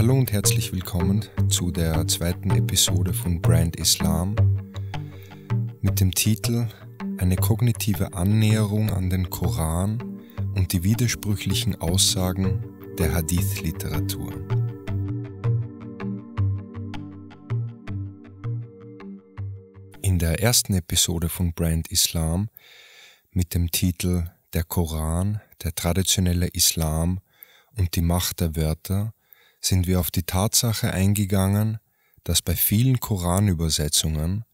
Hallo und herzlich willkommen zu der zweiten Episode von Brand Islam mit dem Titel Eine kognitive Annäherung an den Koran und die widersprüchlichen Aussagen der Hadith-Literatur. In der ersten Episode von Brand Islam mit dem Titel Der Koran, der traditionelle Islam und die Macht der Wörter sind wir auf die Tatsache eingegangen, dass bei vielen Koranübersetzungen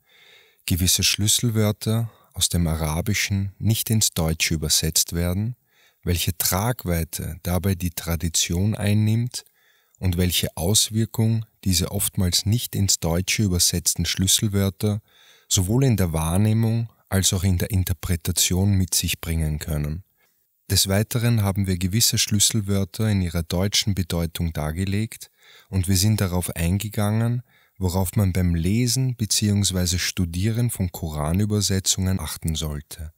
gewisse Schlüsselwörter aus dem Arabischen nicht ins Deutsche übersetzt werden, welche Tragweite dabei die Tradition einnimmt und welche Auswirkung diese oftmals nicht ins Deutsche übersetzten Schlüsselwörter sowohl in der Wahrnehmung als auch in der Interpretation mit sich bringen können. Des Weiteren haben wir gewisse Schlüsselwörter in ihrer deutschen Bedeutung dargelegt und wir sind darauf eingegangen, worauf man beim Lesen bzw. Studieren von Koranübersetzungen achten sollte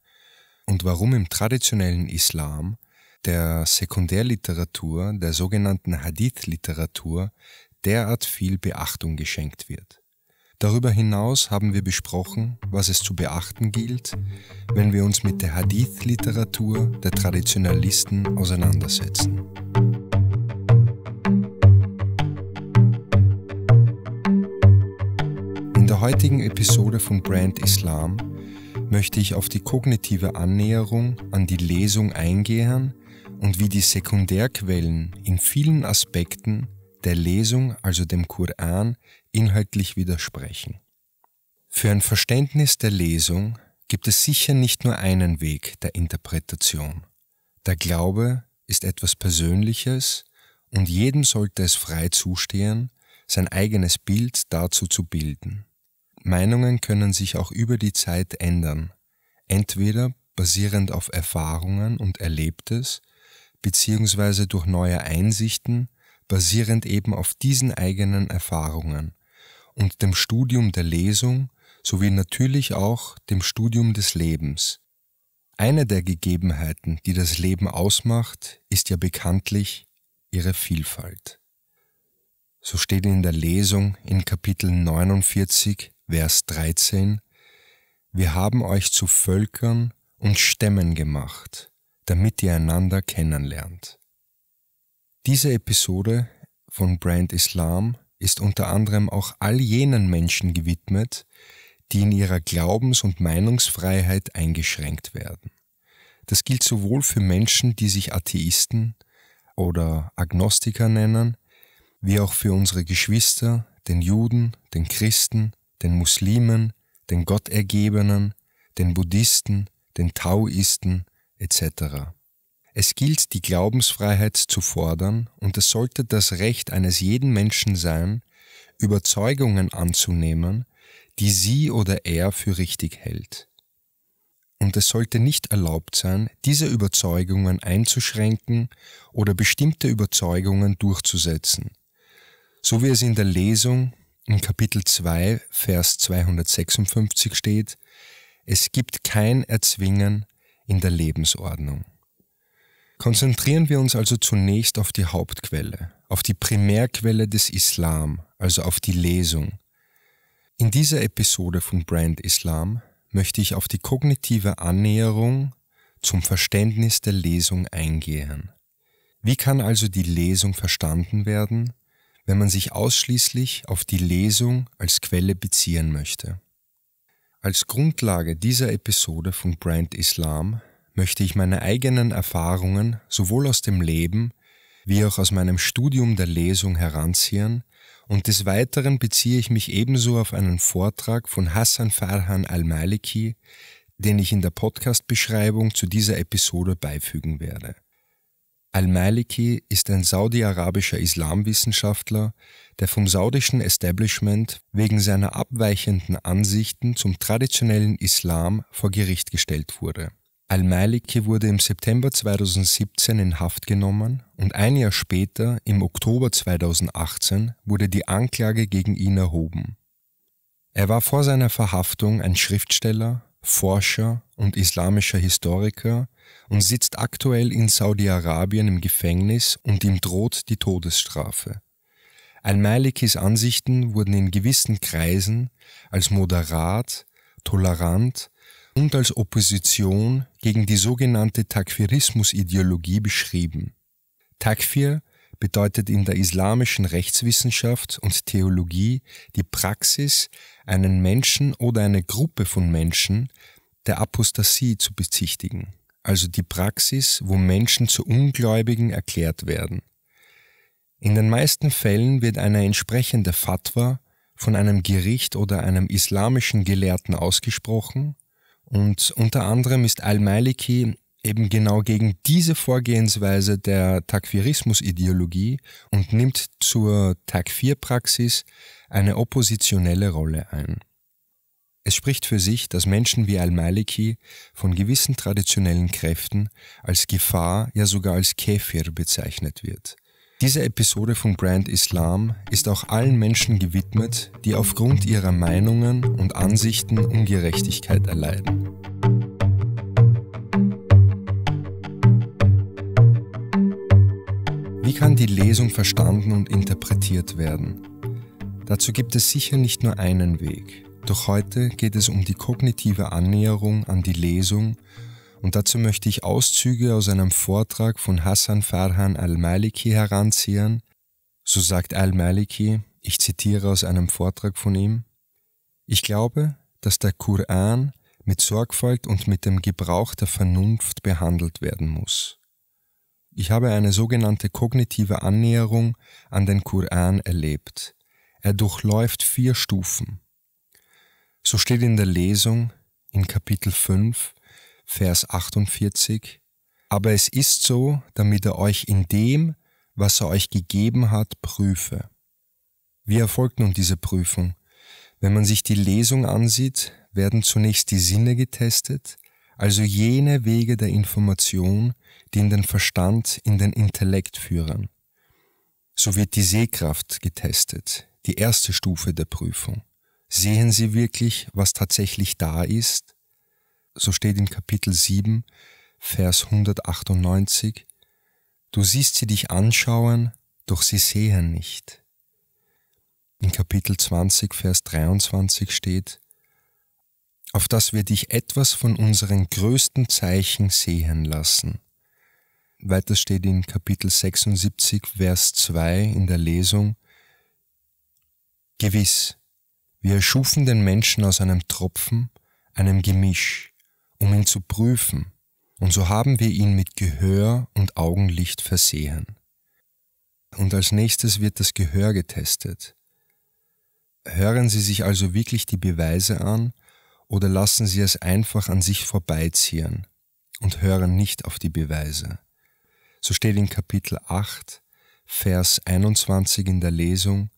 und warum im traditionellen Islam, der Sekundärliteratur, der sogenannten Hadith-Literatur, derart viel Beachtung geschenkt wird. Darüber hinaus haben wir besprochen, was es zu beachten gilt, wenn wir uns mit der Hadith-Literatur der Traditionalisten auseinandersetzen. In der heutigen Episode von Brand Islam möchte ich auf die kognitive Annäherung an die Lesung eingehen und wie die Sekundärquellen in vielen Aspekten der Lesung, also dem Koran, inhaltlich widersprechen. Für ein Verständnis der Lesung gibt es sicher nicht nur einen Weg der Interpretation. Der Glaube ist etwas Persönliches und jedem sollte es frei zustehen, sein eigenes Bild dazu zu bilden. Meinungen können sich auch über die Zeit ändern, entweder basierend auf Erfahrungen und Erlebtes, beziehungsweise durch neue Einsichten basierend eben auf diesen eigenen Erfahrungen und dem Studium der Lesung sowie natürlich auch dem Studium des Lebens. Eine der Gegebenheiten, die das Leben ausmacht, ist ja bekanntlich ihre Vielfalt. So steht in der Lesung in Kapitel 49, Vers 13, Wir haben euch zu Völkern und Stämmen gemacht, damit ihr einander kennenlernt. Diese Episode von Brand Islam ist unter anderem auch all jenen Menschen gewidmet, die in ihrer Glaubens- und Meinungsfreiheit eingeschränkt werden. Das gilt sowohl für Menschen, die sich Atheisten oder Agnostiker nennen, wie auch für unsere Geschwister, den Juden, den Christen, den Muslimen, den Gottergebenen, den Buddhisten, den Taoisten etc. Es gilt die Glaubensfreiheit zu fordern und es sollte das Recht eines jeden Menschen sein, Überzeugungen anzunehmen, die sie oder er für richtig hält. Und es sollte nicht erlaubt sein, diese Überzeugungen einzuschränken oder bestimmte Überzeugungen durchzusetzen, so wie es in der Lesung in Kapitel 2, Vers 256 steht, es gibt kein Erzwingen in der Lebensordnung. Konzentrieren wir uns also zunächst auf die Hauptquelle, auf die Primärquelle des Islam, also auf die Lesung. In dieser Episode von Brand Islam möchte ich auf die kognitive Annäherung zum Verständnis der Lesung eingehen. Wie kann also die Lesung verstanden werden, wenn man sich ausschließlich auf die Lesung als Quelle beziehen möchte? Als Grundlage dieser Episode von Brand Islam möchte ich meine eigenen Erfahrungen sowohl aus dem Leben wie auch aus meinem Studium der Lesung heranziehen und des Weiteren beziehe ich mich ebenso auf einen Vortrag von Hassan Farhan al-Maliki, den ich in der Podcast-Beschreibung zu dieser Episode beifügen werde. Al-Maliki ist ein saudi-arabischer Islamwissenschaftler, der vom saudischen Establishment wegen seiner abweichenden Ansichten zum traditionellen Islam vor Gericht gestellt wurde. Al-Maliki wurde im September 2017 in Haft genommen und ein Jahr später, im Oktober 2018, wurde die Anklage gegen ihn erhoben. Er war vor seiner Verhaftung ein Schriftsteller, Forscher und islamischer Historiker und sitzt aktuell in Saudi-Arabien im Gefängnis und ihm droht die Todesstrafe. Al-Malikis Ansichten wurden in gewissen Kreisen als moderat, tolerant und als Opposition gegen die sogenannte Takfirismus-Ideologie beschrieben. Takfir bedeutet in der islamischen Rechtswissenschaft und Theologie die Praxis, einen Menschen oder eine Gruppe von Menschen der Apostasie zu bezichtigen, also die Praxis, wo Menschen zu Ungläubigen erklärt werden. In den meisten Fällen wird eine entsprechende Fatwa von einem Gericht oder einem islamischen Gelehrten ausgesprochen und unter anderem ist al-Maliki eben genau gegen diese Vorgehensweise der Takfirismus-Ideologie und nimmt zur Takfir-Praxis eine oppositionelle Rolle ein. Es spricht für sich, dass Menschen wie al-Maliki von gewissen traditionellen Kräften als Gefahr, ja sogar als Käfir bezeichnet wird – diese Episode von Brand Islam ist auch allen Menschen gewidmet, die aufgrund ihrer Meinungen und Ansichten Ungerechtigkeit erleiden. Wie kann die Lesung verstanden und interpretiert werden? Dazu gibt es sicher nicht nur einen Weg, doch heute geht es um die kognitive Annäherung an die Lesung und dazu möchte ich Auszüge aus einem Vortrag von Hassan Farhan al-Maliki heranziehen. So sagt al-Maliki, ich zitiere aus einem Vortrag von ihm, ich glaube, dass der Koran mit Sorgfalt und mit dem Gebrauch der Vernunft behandelt werden muss. Ich habe eine sogenannte kognitive Annäherung an den Koran erlebt. Er durchläuft vier Stufen. So steht in der Lesung in Kapitel 5 Vers 48, aber es ist so, damit er euch in dem, was er euch gegeben hat, prüfe. Wie erfolgt nun diese Prüfung? Wenn man sich die Lesung ansieht, werden zunächst die Sinne getestet, also jene Wege der Information, die in den Verstand, in den Intellekt führen. So wird die Sehkraft getestet, die erste Stufe der Prüfung. Sehen Sie wirklich, was tatsächlich da ist? so steht in Kapitel 7, Vers 198, Du siehst sie dich anschauen, doch sie sehen nicht. In Kapitel 20, Vers 23 steht, auf dass wir dich etwas von unseren größten Zeichen sehen lassen. Weiter steht in Kapitel 76, Vers 2 in der Lesung, Gewiss, wir erschufen den Menschen aus einem Tropfen, einem Gemisch, um ihn zu prüfen, und so haben wir ihn mit Gehör und Augenlicht versehen. Und als nächstes wird das Gehör getestet. Hören Sie sich also wirklich die Beweise an oder lassen Sie es einfach an sich vorbeiziehen und hören nicht auf die Beweise. So steht in Kapitel 8, Vers 21 in der Lesung,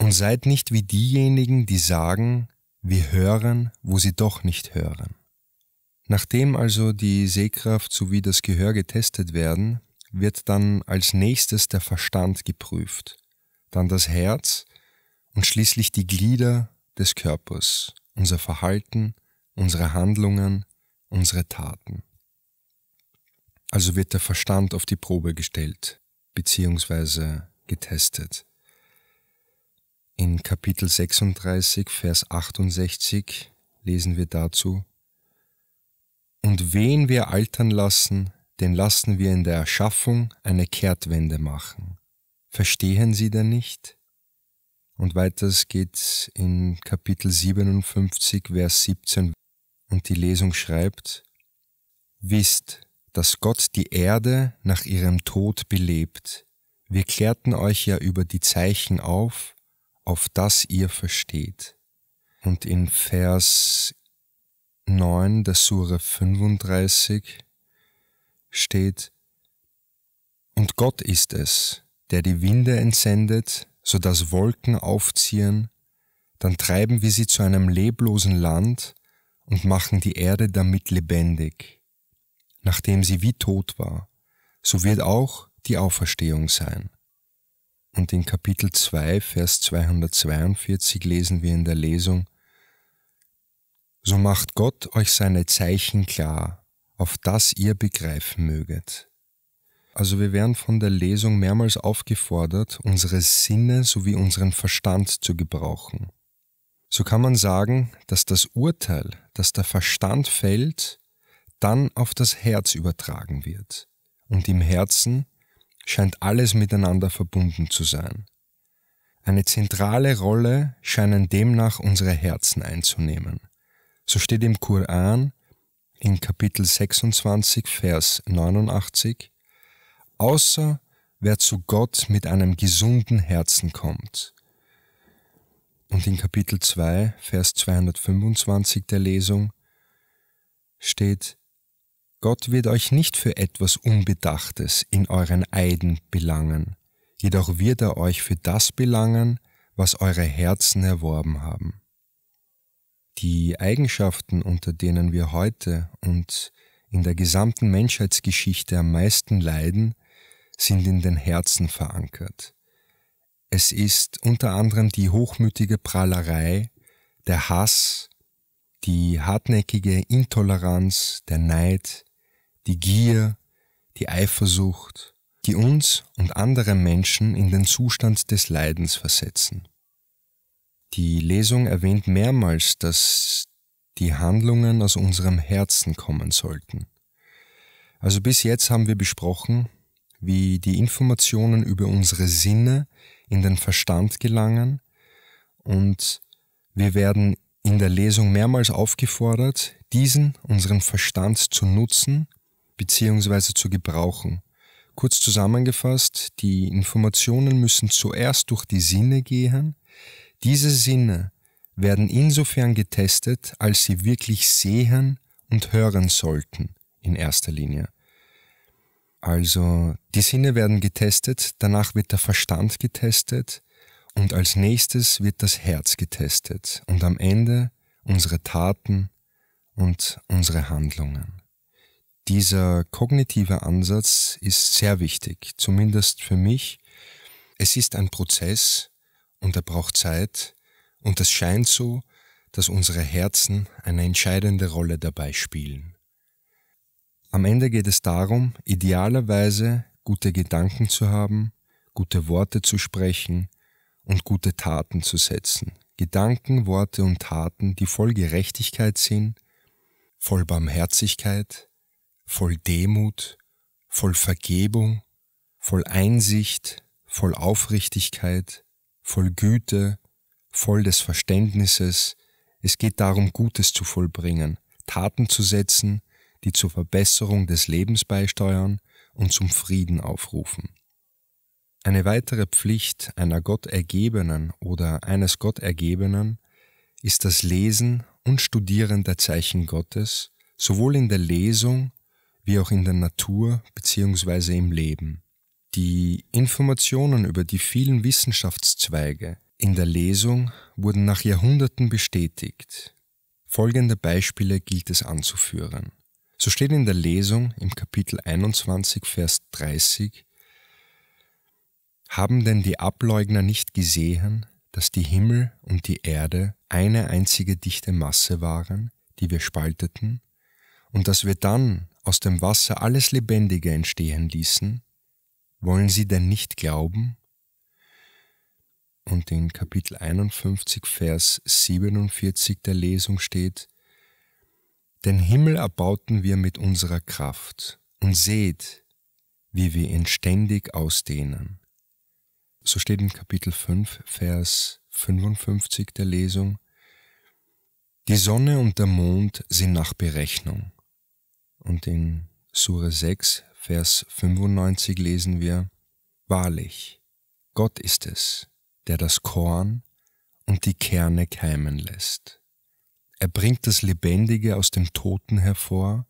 Und seid nicht wie diejenigen, die sagen, wir hören, wo sie doch nicht hören. Nachdem also die Sehkraft sowie das Gehör getestet werden, wird dann als nächstes der Verstand geprüft, dann das Herz und schließlich die Glieder des Körpers, unser Verhalten, unsere Handlungen, unsere Taten. Also wird der Verstand auf die Probe gestellt bzw. getestet. In Kapitel 36, Vers 68 lesen wir dazu, und wen wir altern lassen, den lassen wir in der Erschaffung eine Kehrtwende machen. Verstehen Sie denn nicht? Und weiters geht's in Kapitel 57, Vers 17, und die Lesung schreibt, Wisst, dass Gott die Erde nach ihrem Tod belebt. Wir klärten euch ja über die Zeichen auf, auf das ihr versteht. Und in Vers 9 der Sure 35 steht, Und Gott ist es, der die Winde entsendet, so dass Wolken aufziehen, dann treiben wir sie zu einem leblosen Land und machen die Erde damit lebendig. Nachdem sie wie tot war, so wird auch die Auferstehung sein. Und in Kapitel 2, Vers 242 lesen wir in der Lesung, so macht Gott euch seine Zeichen klar, auf das ihr begreifen möget. Also wir werden von der Lesung mehrmals aufgefordert, unsere Sinne sowie unseren Verstand zu gebrauchen. So kann man sagen, dass das Urteil, das der Verstand fällt, dann auf das Herz übertragen wird. Und im Herzen scheint alles miteinander verbunden zu sein. Eine zentrale Rolle scheinen demnach unsere Herzen einzunehmen. So steht im Koran in Kapitel 26, Vers 89, außer wer zu Gott mit einem gesunden Herzen kommt. Und in Kapitel 2, Vers 225 der Lesung steht, Gott wird euch nicht für etwas Unbedachtes in euren Eiden belangen, jedoch wird er euch für das belangen, was eure Herzen erworben haben. Die Eigenschaften, unter denen wir heute und in der gesamten Menschheitsgeschichte am meisten leiden, sind in den Herzen verankert. Es ist unter anderem die hochmütige Prahlerei, der Hass, die hartnäckige Intoleranz, der Neid, die Gier, die Eifersucht, die uns und andere Menschen in den Zustand des Leidens versetzen. Die Lesung erwähnt mehrmals, dass die Handlungen aus unserem Herzen kommen sollten. Also bis jetzt haben wir besprochen, wie die Informationen über unsere Sinne in den Verstand gelangen und wir werden in der Lesung mehrmals aufgefordert, diesen, unseren Verstand zu nutzen bzw. zu gebrauchen. Kurz zusammengefasst, die Informationen müssen zuerst durch die Sinne gehen, diese Sinne werden insofern getestet, als sie wirklich sehen und hören sollten, in erster Linie. Also die Sinne werden getestet, danach wird der Verstand getestet und als nächstes wird das Herz getestet und am Ende unsere Taten und unsere Handlungen. Dieser kognitive Ansatz ist sehr wichtig, zumindest für mich. Es ist ein Prozess, und er braucht Zeit, und es scheint so, dass unsere Herzen eine entscheidende Rolle dabei spielen. Am Ende geht es darum, idealerweise gute Gedanken zu haben, gute Worte zu sprechen und gute Taten zu setzen. Gedanken, Worte und Taten, die voll Gerechtigkeit sind, voll Barmherzigkeit, voll Demut, voll Vergebung, voll Einsicht, voll Aufrichtigkeit, voll Güte, voll des Verständnisses. Es geht darum, Gutes zu vollbringen, Taten zu setzen, die zur Verbesserung des Lebens beisteuern und zum Frieden aufrufen. Eine weitere Pflicht einer Gottergebenen oder eines Gottergebenen ist das Lesen und Studieren der Zeichen Gottes, sowohl in der Lesung wie auch in der Natur bzw. im Leben. Die Informationen über die vielen Wissenschaftszweige in der Lesung wurden nach Jahrhunderten bestätigt. Folgende Beispiele gilt es anzuführen. So steht in der Lesung im Kapitel 21, Vers 30, Haben denn die Ableugner nicht gesehen, dass die Himmel und die Erde eine einzige dichte Masse waren, die wir spalteten, und dass wir dann aus dem Wasser alles Lebendige entstehen ließen, wollen sie denn nicht glauben? Und in Kapitel 51, Vers 47 der Lesung steht, Den Himmel erbauten wir mit unserer Kraft, und seht, wie wir ihn ständig ausdehnen. So steht in Kapitel 5, Vers 55 der Lesung, Die Sonne und der Mond sind nach Berechnung. Und in Sura 6, Vers 95 lesen wir, Wahrlich, Gott ist es, der das Korn und die Kerne keimen lässt. Er bringt das Lebendige aus dem Toten hervor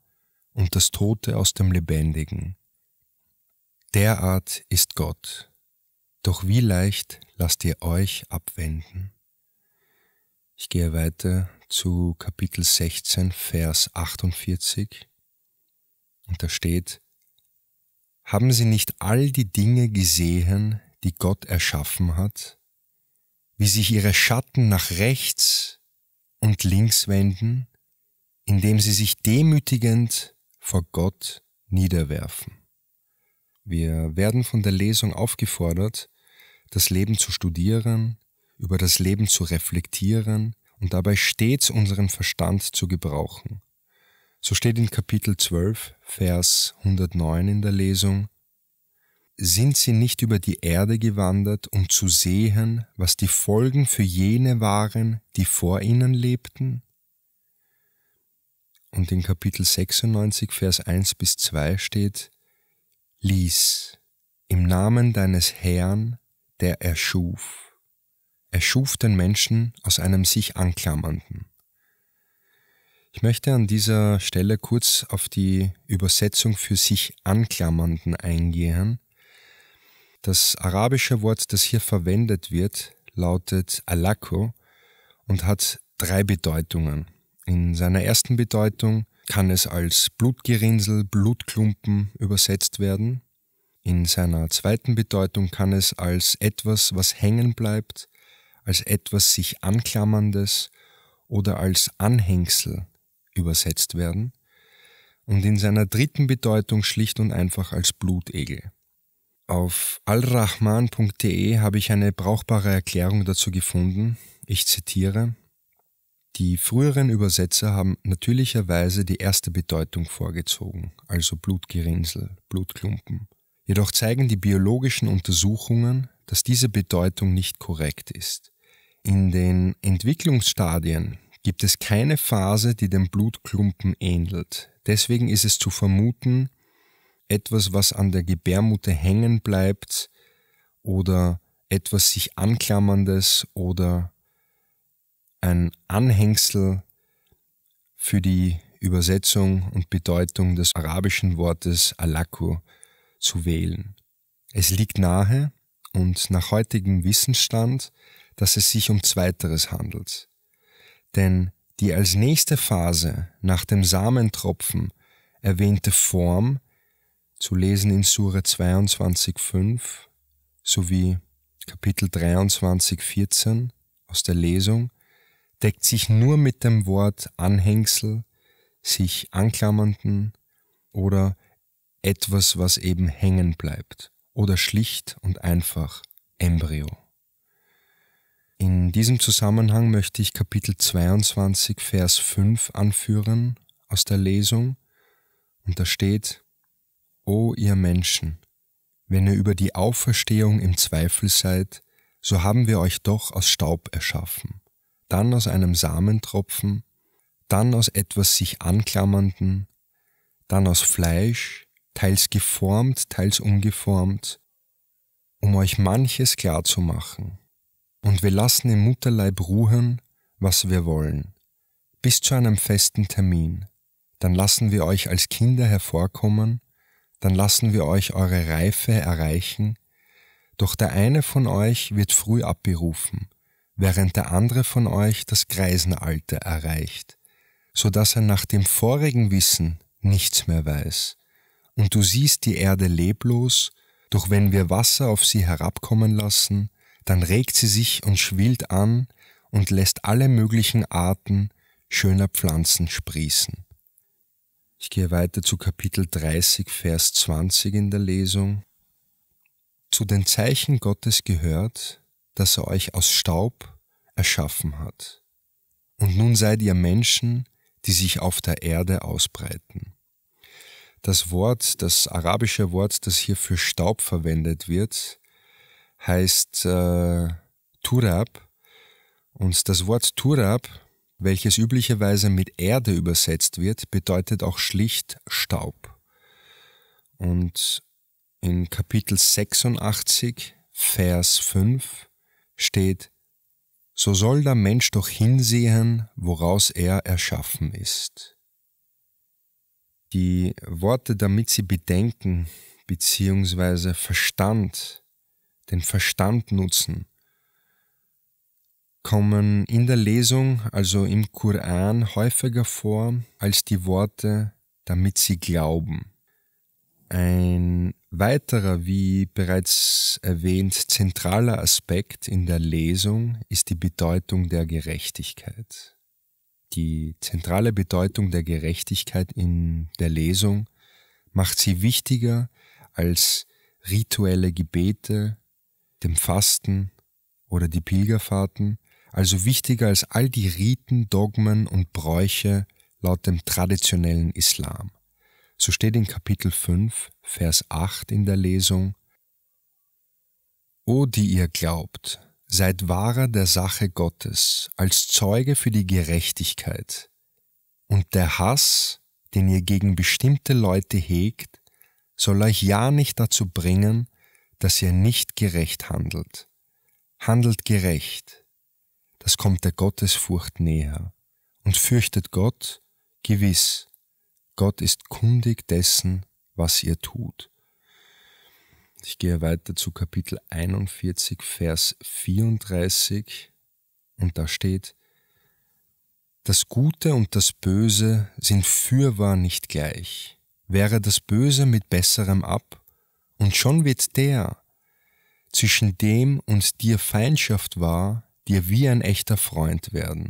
und das Tote aus dem Lebendigen. Derart ist Gott, doch wie leicht lasst ihr euch abwenden. Ich gehe weiter zu Kapitel 16, Vers 48 und da steht, haben sie nicht all die Dinge gesehen, die Gott erschaffen hat, wie sich ihre Schatten nach rechts und links wenden, indem sie sich demütigend vor Gott niederwerfen. Wir werden von der Lesung aufgefordert, das Leben zu studieren, über das Leben zu reflektieren und dabei stets unseren Verstand zu gebrauchen. So steht in Kapitel 12, Vers 109 in der Lesung, Sind sie nicht über die Erde gewandert, um zu sehen, was die Folgen für jene waren, die vor ihnen lebten? Und in Kapitel 96, Vers 1 bis 2 steht, Lies im Namen deines Herrn, der erschuf. erschuf den Menschen aus einem sich Anklammernden. Ich möchte an dieser Stelle kurz auf die Übersetzung für sich Anklammernden eingehen. Das arabische Wort, das hier verwendet wird, lautet Alako und hat drei Bedeutungen. In seiner ersten Bedeutung kann es als Blutgerinnsel, Blutklumpen übersetzt werden. In seiner zweiten Bedeutung kann es als etwas, was hängen bleibt, als etwas sich anklammerndes oder als Anhängsel übersetzt werden und in seiner dritten Bedeutung schlicht und einfach als Blutegel. Auf alrahman.de habe ich eine brauchbare Erklärung dazu gefunden. Ich zitiere. Die früheren Übersetzer haben natürlicherweise die erste Bedeutung vorgezogen, also Blutgerinnsel, Blutklumpen. Jedoch zeigen die biologischen Untersuchungen, dass diese Bedeutung nicht korrekt ist. In den Entwicklungsstadien gibt es keine Phase, die dem Blutklumpen ähnelt. Deswegen ist es zu vermuten, etwas, was an der Gebärmutter hängen bleibt oder etwas sich anklammerndes oder ein Anhängsel für die Übersetzung und Bedeutung des arabischen Wortes Alaku zu wählen. Es liegt nahe und nach heutigem Wissensstand, dass es sich um Zweiteres handelt. Denn die als nächste Phase nach dem Samentropfen erwähnte Form, zu lesen in Sure 22.5 sowie Kapitel 23.14 aus der Lesung, deckt sich nur mit dem Wort Anhängsel, sich anklammernden oder etwas, was eben hängen bleibt oder schlicht und einfach Embryo. In diesem Zusammenhang möchte ich Kapitel 22, Vers 5 anführen aus der Lesung, und da steht, O ihr Menschen, wenn ihr über die Auferstehung im Zweifel seid, so haben wir euch doch aus Staub erschaffen, dann aus einem Samentropfen, dann aus etwas sich anklammernden, dann aus Fleisch, teils geformt, teils ungeformt, um euch manches klarzumachen, und wir lassen im Mutterleib ruhen, was wir wollen, bis zu einem festen Termin. Dann lassen wir euch als Kinder hervorkommen, dann lassen wir euch eure Reife erreichen, doch der eine von euch wird früh abberufen, während der andere von euch das Greisenalter erreicht, so dass er nach dem vorigen Wissen nichts mehr weiß. Und du siehst die Erde leblos, doch wenn wir Wasser auf sie herabkommen lassen, dann regt sie sich und schwillt an und lässt alle möglichen Arten schöner Pflanzen sprießen. Ich gehe weiter zu Kapitel 30, Vers 20 in der Lesung. Zu den Zeichen Gottes gehört, dass er euch aus Staub erschaffen hat. Und nun seid ihr Menschen, die sich auf der Erde ausbreiten. Das Wort, das arabische Wort, das hier für Staub verwendet wird, heißt äh, Turab. Und das Wort Turab, welches üblicherweise mit Erde übersetzt wird, bedeutet auch schlicht Staub. Und in Kapitel 86, Vers 5 steht, so soll der Mensch doch hinsehen, woraus er erschaffen ist. Die Worte, damit sie bedenken bzw. Verstand den Verstand nutzen, kommen in der Lesung, also im Koran, häufiger vor als die Worte, damit sie glauben. Ein weiterer, wie bereits erwähnt, zentraler Aspekt in der Lesung ist die Bedeutung der Gerechtigkeit. Die zentrale Bedeutung der Gerechtigkeit in der Lesung macht sie wichtiger als rituelle Gebete dem Fasten oder die Pilgerfahrten, also wichtiger als all die Riten, Dogmen und Bräuche laut dem traditionellen Islam. So steht in Kapitel 5, Vers 8 in der Lesung, O die ihr glaubt, seid wahrer der Sache Gottes als Zeuge für die Gerechtigkeit, und der Hass, den ihr gegen bestimmte Leute hegt, soll euch ja nicht dazu bringen, dass ihr nicht gerecht handelt. Handelt gerecht, das kommt der Gottesfurcht näher. Und fürchtet Gott, gewiss, Gott ist kundig dessen, was ihr tut. Ich gehe weiter zu Kapitel 41, Vers 34 und da steht, das Gute und das Böse sind fürwahr nicht gleich. Wäre das Böse mit Besserem ab, und schon wird der, zwischen dem und dir Feindschaft war, dir wie ein echter Freund werden.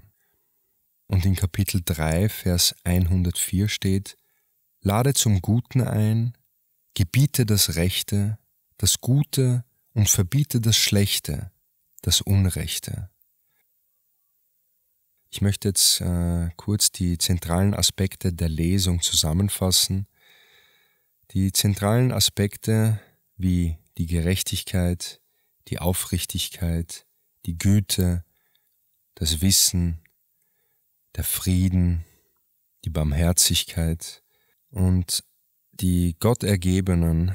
Und in Kapitel 3, Vers 104 steht, Lade zum Guten ein, gebiete das Rechte, das Gute und verbiete das Schlechte, das Unrechte. Ich möchte jetzt äh, kurz die zentralen Aspekte der Lesung zusammenfassen die zentralen Aspekte wie die Gerechtigkeit, die Aufrichtigkeit, die Güte, das Wissen, der Frieden, die Barmherzigkeit und die Gottergebenen,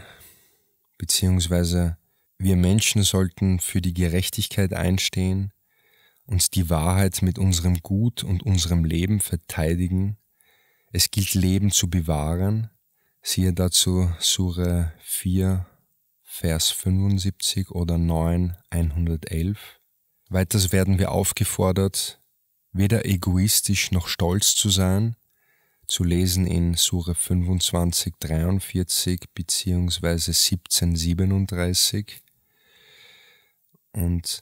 beziehungsweise wir Menschen sollten für die Gerechtigkeit einstehen, und die Wahrheit mit unserem Gut und unserem Leben verteidigen, es gilt Leben zu bewahren, Siehe dazu Sure 4, Vers 75 oder 9, 111. Weiters werden wir aufgefordert, weder egoistisch noch stolz zu sein, zu lesen in Sure 25, 43 bzw. 17, 37. Und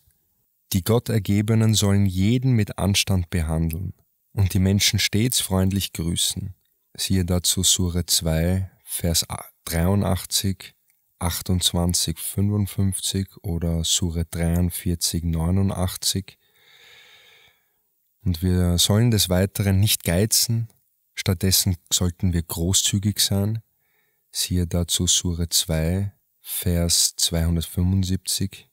die Gottergebenen sollen jeden mit Anstand behandeln und die Menschen stets freundlich grüßen. Siehe dazu Sure 2, Vers 83, 28, 55 oder Sure 43, 89. Und wir sollen des Weiteren nicht geizen, stattdessen sollten wir großzügig sein. Siehe dazu Sure 2, Vers 275.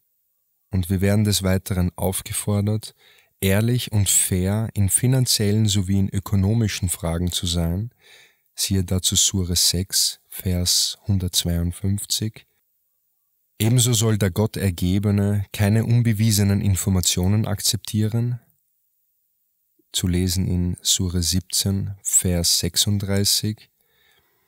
Und wir werden des Weiteren aufgefordert, ehrlich und fair in finanziellen sowie in ökonomischen Fragen zu sein, siehe dazu Sure 6, Vers 152. Ebenso soll der Gott Ergebene keine unbewiesenen Informationen akzeptieren, zu lesen in Sure 17, Vers 36.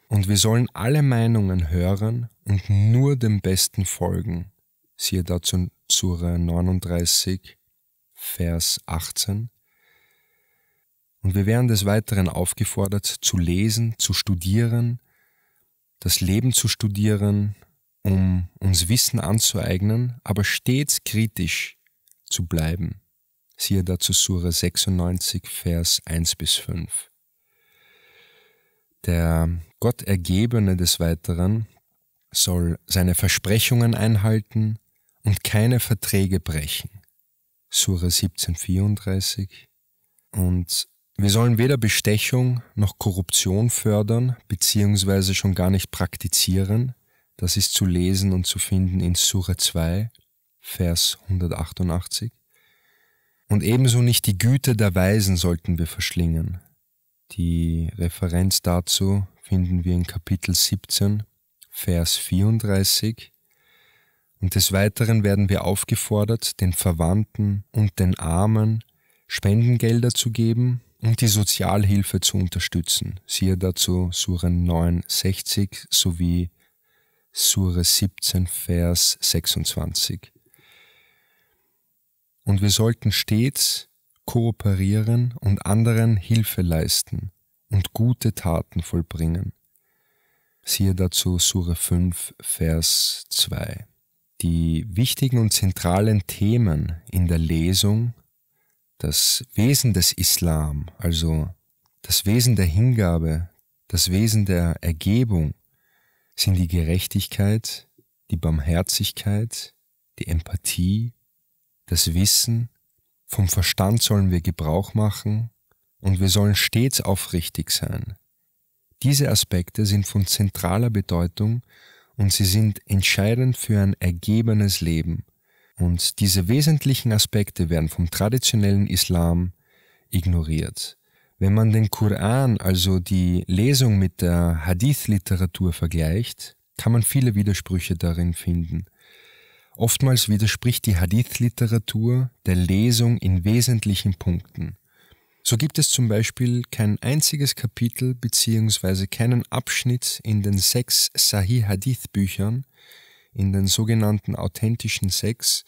Und wir sollen alle Meinungen hören und nur dem Besten folgen, siehe dazu Sure 39, Vers 18. Und wir werden des Weiteren aufgefordert, zu lesen, zu studieren, das Leben zu studieren, um uns Wissen anzueignen, aber stets kritisch zu bleiben. Siehe dazu Sura 96, Vers 1 bis 5. Der Gottergebene des Weiteren soll seine Versprechungen einhalten und keine Verträge brechen. Sura 1734. Und wir sollen weder Bestechung noch Korruption fördern, beziehungsweise schon gar nicht praktizieren. Das ist zu lesen und zu finden in Sura 2, Vers 188. Und ebenso nicht die Güte der Weisen sollten wir verschlingen. Die Referenz dazu finden wir in Kapitel 17, Vers 34. Und des Weiteren werden wir aufgefordert, den Verwandten und den Armen Spendengelder zu geben und die Sozialhilfe zu unterstützen. Siehe dazu Sure 69 sowie Sure 17, Vers 26. Und wir sollten stets kooperieren und anderen Hilfe leisten und gute Taten vollbringen. Siehe dazu Sure 5, Vers 2. Die wichtigen und zentralen Themen in der Lesung das Wesen des Islam, also das Wesen der Hingabe, das Wesen der Ergebung, sind die Gerechtigkeit, die Barmherzigkeit, die Empathie, das Wissen, vom Verstand sollen wir Gebrauch machen und wir sollen stets aufrichtig sein. Diese Aspekte sind von zentraler Bedeutung und sie sind entscheidend für ein ergebenes Leben, und diese wesentlichen Aspekte werden vom traditionellen Islam ignoriert. Wenn man den Koran, also die Lesung mit der Hadith-Literatur vergleicht, kann man viele Widersprüche darin finden. Oftmals widerspricht die Hadith-Literatur der Lesung in wesentlichen Punkten. So gibt es zum Beispiel kein einziges Kapitel bzw. keinen Abschnitt in den sechs Sahih-Hadith-Büchern, in den sogenannten authentischen Sex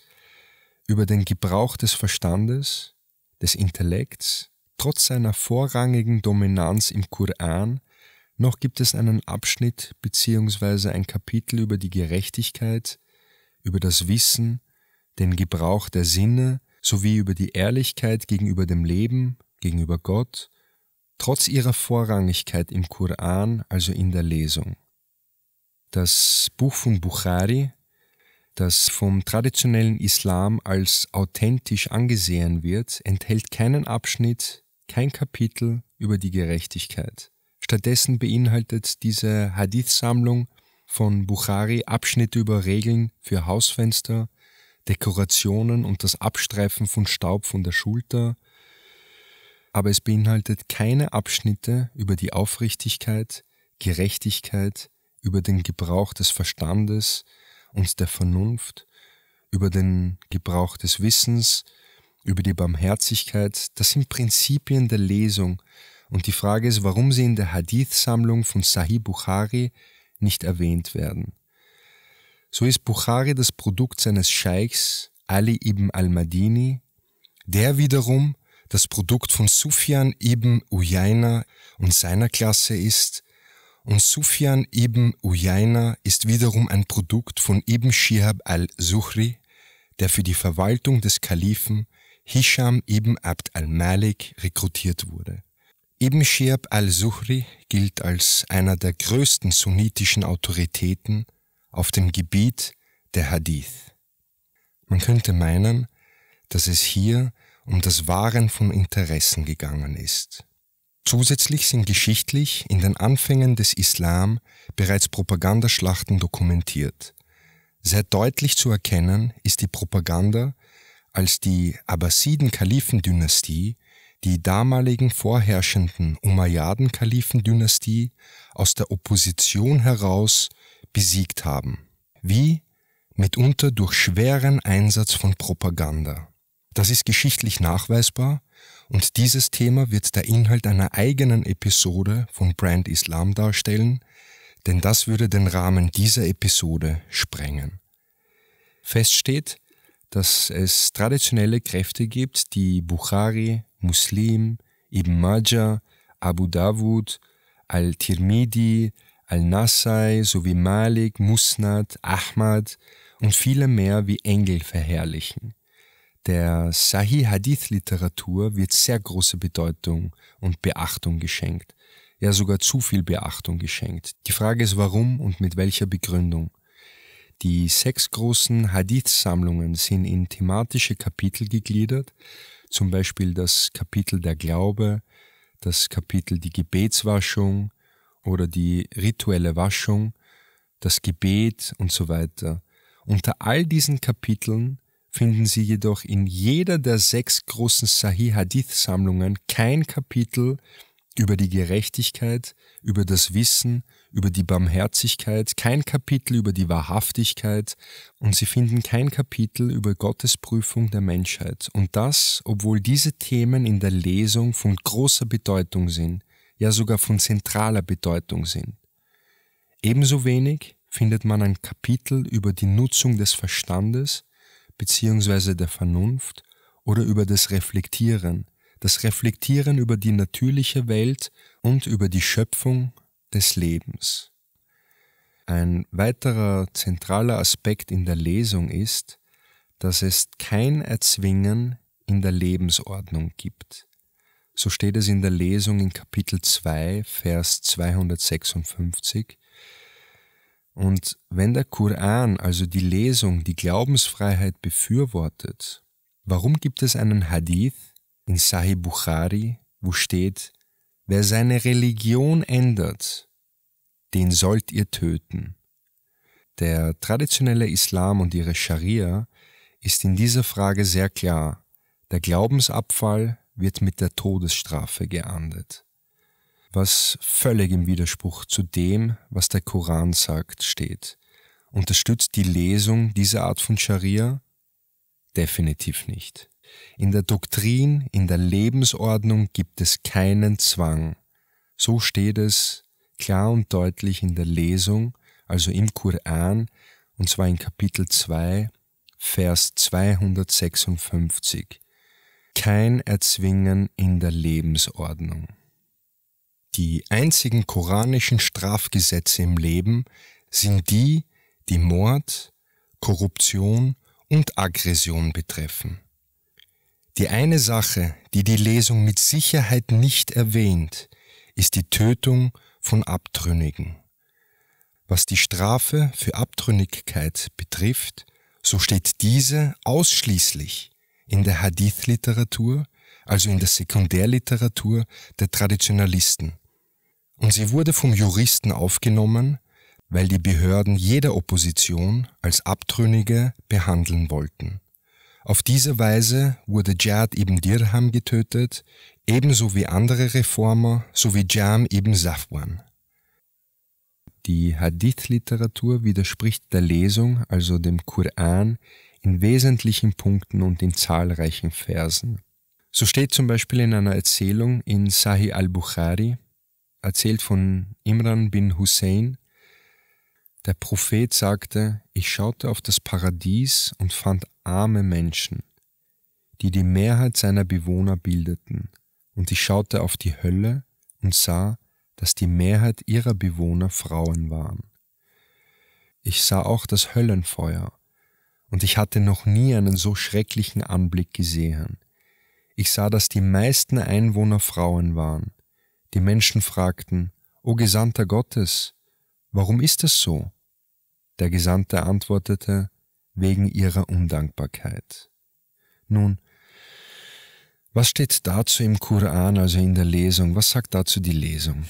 über den Gebrauch des Verstandes, des Intellekts, trotz seiner vorrangigen Dominanz im Koran, noch gibt es einen Abschnitt bzw. ein Kapitel über die Gerechtigkeit, über das Wissen, den Gebrauch der Sinne sowie über die Ehrlichkeit gegenüber dem Leben, gegenüber Gott, trotz ihrer Vorrangigkeit im Koran, also in der Lesung das Buch von Bukhari, das vom traditionellen Islam als authentisch angesehen wird, enthält keinen Abschnitt, kein Kapitel über die Gerechtigkeit. Stattdessen beinhaltet diese Hadith-Sammlung von Bukhari Abschnitte über Regeln für Hausfenster, Dekorationen und das Abstreifen von Staub von der Schulter, aber es beinhaltet keine Abschnitte über die Aufrichtigkeit, Gerechtigkeit, über den Gebrauch des Verstandes und der Vernunft, über den Gebrauch des Wissens, über die Barmherzigkeit, das sind Prinzipien der Lesung, und die Frage ist, warum sie in der Hadith-Sammlung von Sahih Bukhari nicht erwähnt werden. So ist Bukhari das Produkt seines Scheichs Ali ibn al-Madini, der wiederum das Produkt von Sufyan ibn Uyayna und seiner Klasse ist, und Sufyan ibn Uyayna ist wiederum ein Produkt von Ibn Shihab al-Suhri, der für die Verwaltung des Kalifen Hisham ibn Abd al-Malik rekrutiert wurde. Ibn Shihab al-Suhri gilt als einer der größten sunnitischen Autoritäten auf dem Gebiet der Hadith. Man könnte meinen, dass es hier um das Wahren von Interessen gegangen ist. Zusätzlich sind geschichtlich in den Anfängen des Islam bereits Propagandaschlachten dokumentiert. Sehr deutlich zu erkennen ist die Propaganda, als die Abbasiden-Kalifen-Dynastie die damaligen vorherrschenden Umayyaden-Kalifen-Dynastie aus der Opposition heraus besiegt haben. Wie? Mitunter durch schweren Einsatz von Propaganda. Das ist geschichtlich nachweisbar und dieses Thema wird der Inhalt einer eigenen Episode von Brand Islam darstellen, denn das würde den Rahmen dieser Episode sprengen. Fest steht, dass es traditionelle Kräfte gibt, die Bukhari, Muslim, Ibn Majah, Abu Dawud, al tirmidi Al-Nasai sowie Malik, Musnad, Ahmad und viele mehr wie Engel verherrlichen. Der Sahih-Hadith-Literatur wird sehr große Bedeutung und Beachtung geschenkt, ja sogar zu viel Beachtung geschenkt. Die Frage ist, warum und mit welcher Begründung. Die sechs großen Hadith-Sammlungen sind in thematische Kapitel gegliedert, zum Beispiel das Kapitel der Glaube, das Kapitel die Gebetswaschung oder die rituelle Waschung, das Gebet und so weiter. Unter all diesen Kapiteln finden Sie jedoch in jeder der sechs großen Sahih Hadith-Sammlungen kein Kapitel über die Gerechtigkeit, über das Wissen, über die Barmherzigkeit, kein Kapitel über die Wahrhaftigkeit und sie finden kein Kapitel über Gottes Prüfung der Menschheit. Und das, obwohl diese Themen in der Lesung von großer Bedeutung sind, ja sogar von zentraler Bedeutung sind. Ebenso wenig findet man ein Kapitel über die Nutzung des Verstandes, bzw. der Vernunft oder über das Reflektieren, das Reflektieren über die natürliche Welt und über die Schöpfung des Lebens. Ein weiterer zentraler Aspekt in der Lesung ist, dass es kein Erzwingen in der Lebensordnung gibt. So steht es in der Lesung in Kapitel 2, Vers 256 und wenn der Koran, also die Lesung, die Glaubensfreiheit befürwortet, warum gibt es einen Hadith in Sahih Bukhari, wo steht, wer seine Religion ändert, den sollt ihr töten. Der traditionelle Islam und ihre Scharia ist in dieser Frage sehr klar. Der Glaubensabfall wird mit der Todesstrafe geahndet was völlig im Widerspruch zu dem, was der Koran sagt, steht. Unterstützt die Lesung dieser Art von Scharia? Definitiv nicht. In der Doktrin, in der Lebensordnung gibt es keinen Zwang. So steht es klar und deutlich in der Lesung, also im Koran, und zwar in Kapitel 2, Vers 256. Kein Erzwingen in der Lebensordnung. Die einzigen koranischen Strafgesetze im Leben sind die, die Mord, Korruption und Aggression betreffen. Die eine Sache, die die Lesung mit Sicherheit nicht erwähnt, ist die Tötung von Abtrünnigen. Was die Strafe für Abtrünnigkeit betrifft, so steht diese ausschließlich in der Hadith-Literatur, also in der Sekundärliteratur der Traditionalisten und sie wurde vom Juristen aufgenommen, weil die Behörden jeder Opposition als Abtrünnige behandeln wollten. Auf diese Weise wurde Jad ibn Dirham getötet, ebenso wie andere Reformer sowie Jam ibn Safwan. Die Hadith-Literatur widerspricht der Lesung, also dem Koran, in wesentlichen Punkten und in zahlreichen Versen. So steht zum Beispiel in einer Erzählung in Sahih al-Bukhari, erzählt von Imran bin Hussein. Der Prophet sagte, ich schaute auf das Paradies und fand arme Menschen, die die Mehrheit seiner Bewohner bildeten, und ich schaute auf die Hölle und sah, dass die Mehrheit ihrer Bewohner Frauen waren. Ich sah auch das Höllenfeuer, und ich hatte noch nie einen so schrecklichen Anblick gesehen. Ich sah, dass die meisten Einwohner Frauen waren, die Menschen fragten, O Gesandter Gottes, warum ist es so? Der Gesandte antwortete, wegen ihrer Undankbarkeit. Nun, was steht dazu im Koran, also in der Lesung? Was sagt dazu die Lesung?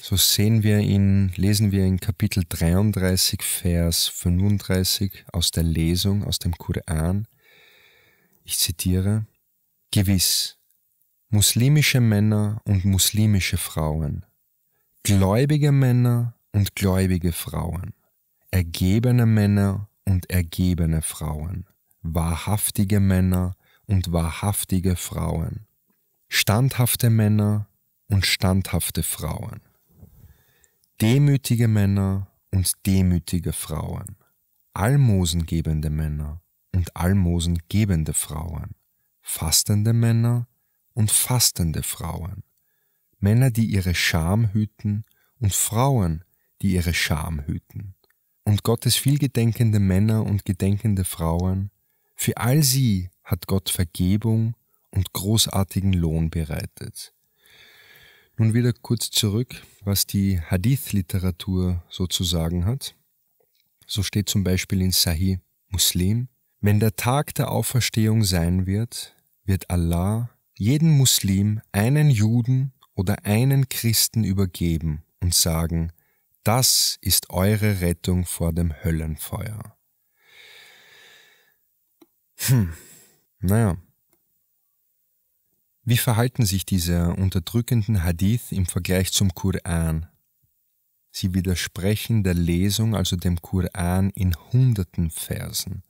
So sehen wir ihn, lesen wir in Kapitel 33, Vers 35 aus der Lesung, aus dem Koran. Ich zitiere, Gewiss, muslimische Männer und muslimische Frauen, gläubige Männer und gläubige Frauen, ergebene Männer und ergebene Frauen, wahrhaftige Männer und wahrhaftige Frauen, standhafte Männer und standhafte Frauen, demütige Männer und demütige Frauen, almosengebende Männer und almosengebende Frauen, fastende Männer und und fastende Frauen, Männer, die ihre Scham hüten und Frauen, die ihre Scham hüten. Und Gottes vielgedenkende Männer und gedenkende Frauen, für all sie hat Gott Vergebung und großartigen Lohn bereitet. Nun wieder kurz zurück, was die Hadith-Literatur sozusagen hat. So steht zum Beispiel in Sahih Muslim, wenn der Tag der Auferstehung sein wird, wird Allah jeden Muslim einen Juden oder einen Christen übergeben und sagen, das ist eure Rettung vor dem Höllenfeuer. Hm, naja. Wie verhalten sich diese unterdrückenden Hadith im Vergleich zum Koran? Sie widersprechen der Lesung, also dem Koran, in hunderten Versen.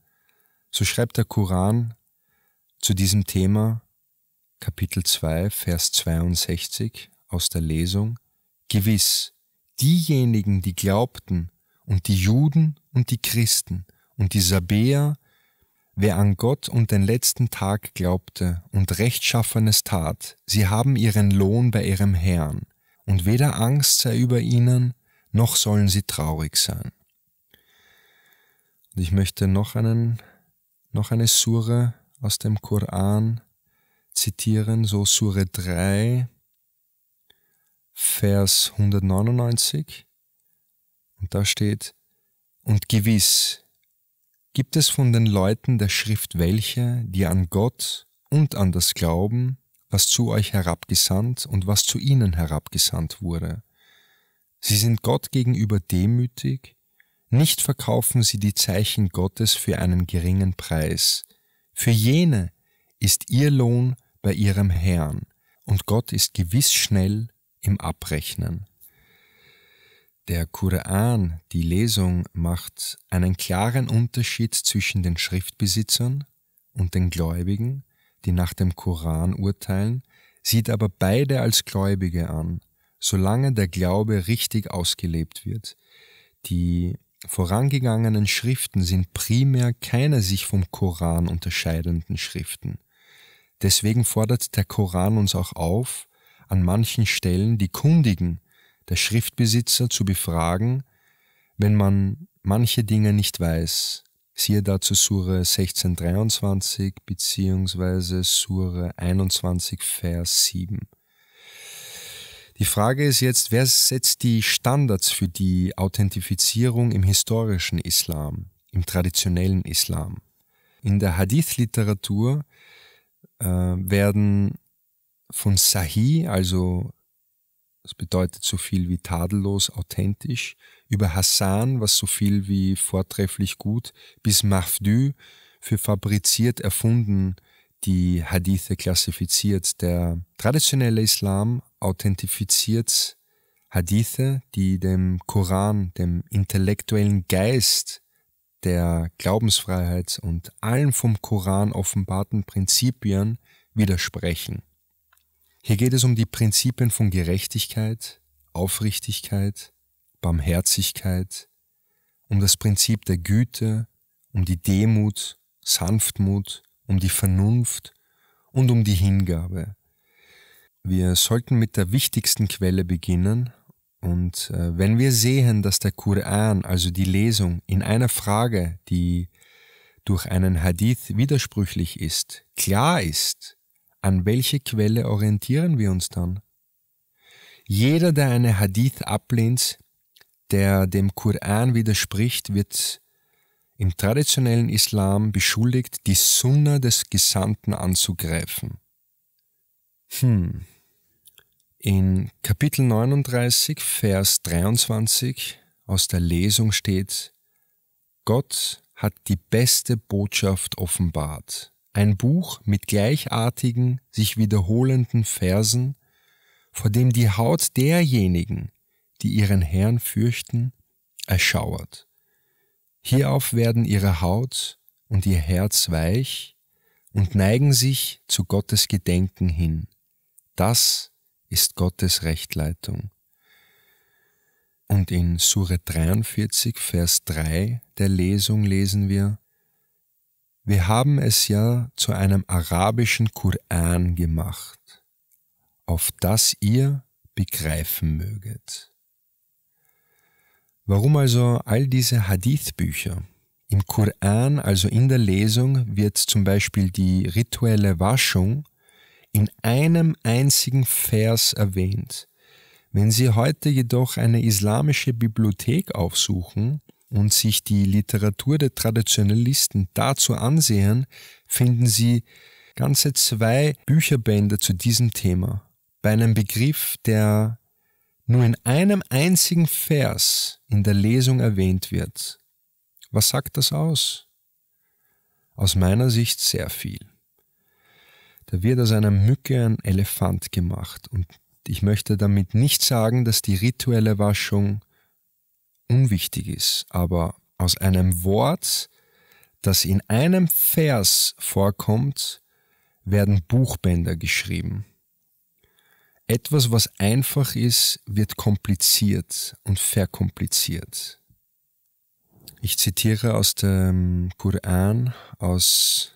So schreibt der Koran zu diesem Thema Kapitel 2, Vers 62 aus der Lesung, Gewiss, diejenigen, die glaubten, und die Juden und die Christen und die Sabäer, wer an Gott und den letzten Tag glaubte und Rechtschaffenes tat, sie haben ihren Lohn bei ihrem Herrn, und weder Angst sei über ihnen, noch sollen sie traurig sein. Und ich möchte noch einen, noch eine Sure aus dem Koran zitieren, so Sure 3, Vers 199. Und da steht, und gewiss gibt es von den Leuten der Schrift welche, die an Gott und an das Glauben, was zu euch herabgesandt und was zu ihnen herabgesandt wurde. Sie sind Gott gegenüber demütig, nicht verkaufen sie die Zeichen Gottes für einen geringen Preis. Für jene ist ihr Lohn bei ihrem Herrn, und Gott ist gewiss schnell im Abrechnen. Der Koran, die Lesung, macht einen klaren Unterschied zwischen den Schriftbesitzern und den Gläubigen, die nach dem Koran urteilen, sieht aber beide als Gläubige an, solange der Glaube richtig ausgelebt wird. Die vorangegangenen Schriften sind primär keine sich vom Koran unterscheidenden Schriften. Deswegen fordert der Koran uns auch auf, an manchen Stellen die Kundigen der Schriftbesitzer zu befragen, wenn man manche Dinge nicht weiß. Siehe dazu Sure 1623 bzw. Sure 21 Vers 7. Die Frage ist jetzt, wer setzt die Standards für die Authentifizierung im historischen Islam, im traditionellen Islam? In der Hadith-Literatur äh, werden von Sahi, also das bedeutet so viel wie tadellos, authentisch, über Hassan, was so viel wie vortrefflich gut, bis Mahdü für fabriziert, erfunden, die Hadithe klassifiziert. Der traditionelle Islam authentifiziert Hadithe, die dem Koran, dem intellektuellen Geist der Glaubensfreiheit und allen vom Koran offenbarten Prinzipien widersprechen. Hier geht es um die Prinzipien von Gerechtigkeit, Aufrichtigkeit, Barmherzigkeit, um das Prinzip der Güte, um die Demut, Sanftmut, um die Vernunft und um die Hingabe. Wir sollten mit der wichtigsten Quelle beginnen, und äh, wenn wir sehen, dass der Koran, also die Lesung, in einer Frage, die durch einen Hadith widersprüchlich ist, klar ist, an welche Quelle orientieren wir uns dann? Jeder, der eine Hadith ablehnt, der dem Koran widerspricht, wird im traditionellen Islam beschuldigt, die Sunna des Gesandten anzugreifen. Hm, in Kapitel 39, Vers 23 aus der Lesung steht, Gott hat die beste Botschaft offenbart, ein Buch mit gleichartigen, sich wiederholenden Versen, vor dem die Haut derjenigen, die ihren Herrn fürchten, erschauert. Hierauf werden ihre Haut und ihr Herz weich und neigen sich zu Gottes Gedenken hin. Das ist Gottes Rechtleitung. Und in Sure 43, Vers 3 der Lesung lesen wir, wir haben es ja zu einem arabischen Koran gemacht, auf das ihr begreifen möget. Warum also all diese Hadith-Bücher? Im Koran, also in der Lesung, wird zum Beispiel die rituelle Waschung in einem einzigen Vers erwähnt. Wenn Sie heute jedoch eine islamische Bibliothek aufsuchen und sich die Literatur der Traditionalisten dazu ansehen, finden Sie ganze zwei Bücherbände zu diesem Thema. Bei einem Begriff, der nur in einem einzigen Vers in der Lesung erwähnt wird. Was sagt das aus? Aus meiner Sicht sehr viel. Da wird aus einer Mücke ein Elefant gemacht. Und ich möchte damit nicht sagen, dass die rituelle Waschung unwichtig ist, aber aus einem Wort, das in einem Vers vorkommt, werden Buchbänder geschrieben. Etwas, was einfach ist, wird kompliziert und verkompliziert. Ich zitiere aus dem Koran, aus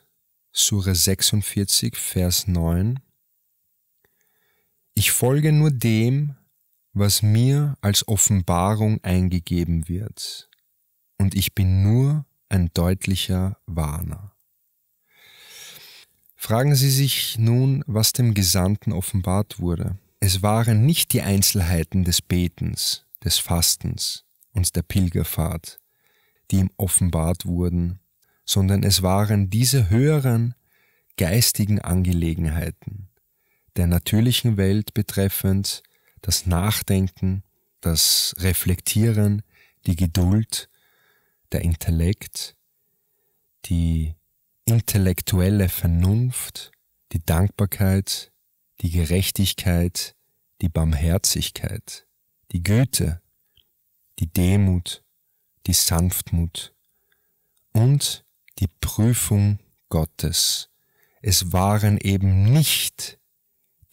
Sura 46, Vers 9. Ich folge nur dem, was mir als Offenbarung eingegeben wird, und ich bin nur ein deutlicher Warner. Fragen Sie sich nun, was dem Gesandten offenbart wurde. Es waren nicht die Einzelheiten des Betens, des Fastens und der Pilgerfahrt, die ihm offenbart wurden, sondern es waren diese höheren geistigen Angelegenheiten der natürlichen Welt betreffend, das Nachdenken, das Reflektieren, die Geduld, der Intellekt, die intellektuelle Vernunft, die Dankbarkeit, die Gerechtigkeit, die Barmherzigkeit, die Güte, die Demut, die Sanftmut und die Prüfung Gottes. Es waren eben nicht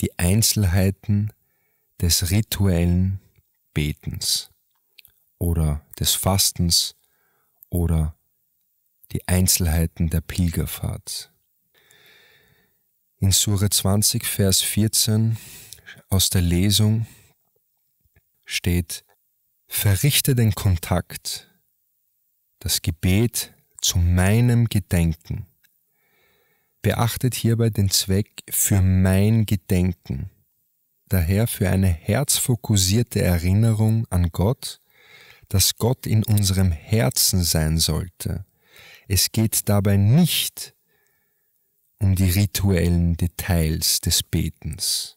die Einzelheiten des rituellen Betens oder des Fastens oder die Einzelheiten der Pilgerfahrt. In Sure 20, Vers 14 aus der Lesung steht, verrichte den Kontakt, das Gebet zu meinem Gedenken. Beachtet hierbei den Zweck für mein Gedenken, daher für eine herzfokussierte Erinnerung an Gott, dass Gott in unserem Herzen sein sollte. Es geht dabei nicht um die rituellen Details des Betens.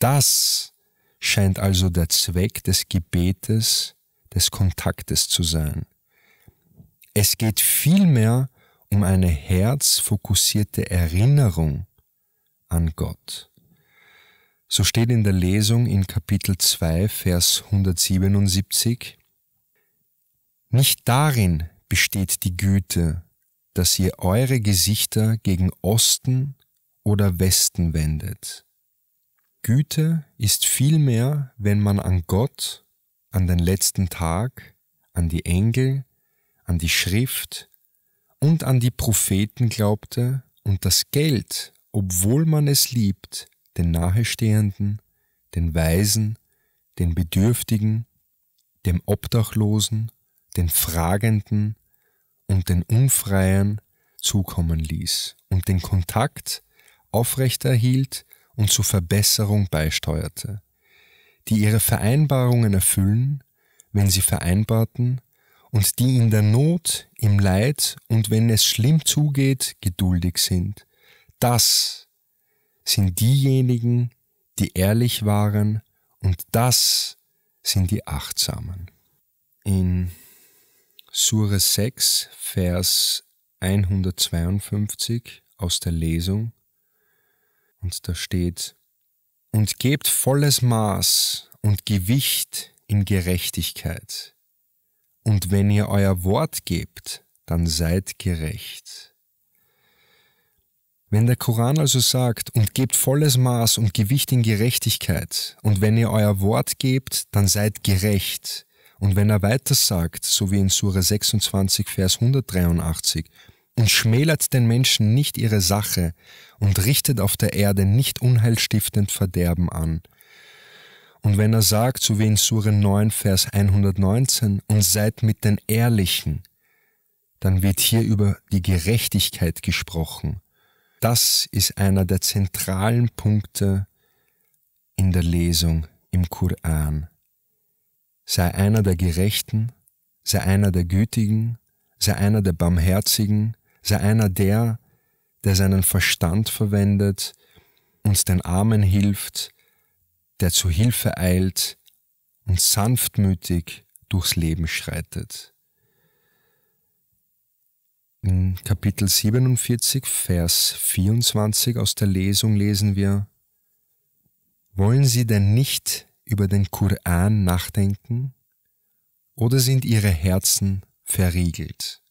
Das scheint also der Zweck des Gebetes, des Kontaktes zu sein. Es geht vielmehr um eine herzfokussierte Erinnerung an Gott. So steht in der Lesung in Kapitel 2, Vers 177, Nicht darin besteht die Güte, dass ihr eure Gesichter gegen Osten oder Westen wendet. Güte ist vielmehr, wenn man an Gott, an den letzten Tag, an die Engel, an die Schrift und an die Propheten glaubte und das Geld, obwohl man es liebt, den Nahestehenden, den Weisen, den Bedürftigen, dem Obdachlosen, den Fragenden und den Unfreien zukommen ließ und den Kontakt aufrechterhielt und zur Verbesserung beisteuerte, die ihre Vereinbarungen erfüllen, wenn sie vereinbarten, und die in der Not, im Leid und wenn es schlimm zugeht, geduldig sind. Das sind diejenigen, die ehrlich waren und das sind die Achtsamen. In Sure 6, Vers 152 aus der Lesung und da steht, und gebt volles Maß und Gewicht in Gerechtigkeit und wenn ihr euer Wort gebt, dann seid gerecht. Wenn der Koran also sagt, und gebt volles Maß und Gewicht in Gerechtigkeit, und wenn ihr euer Wort gebt, dann seid gerecht. Und wenn er weiter sagt, so wie in Sura 26, Vers 183, und schmälert den Menschen nicht ihre Sache und richtet auf der Erde nicht unheilstiftend Verderben an, und wenn er sagt, so wie in Sure 9, Vers 119, und seid mit den Ehrlichen, dann wird hier über die Gerechtigkeit gesprochen. Das ist einer der zentralen Punkte in der Lesung im Koran. Sei einer der Gerechten, sei einer der Gütigen, sei einer der Barmherzigen, sei einer der, der seinen Verstand verwendet, uns den Armen hilft, der zu Hilfe eilt und sanftmütig durchs Leben schreitet. In Kapitel 47, Vers 24 aus der Lesung lesen wir, Wollen Sie denn nicht über den Koran nachdenken oder sind Ihre Herzen verriegelt?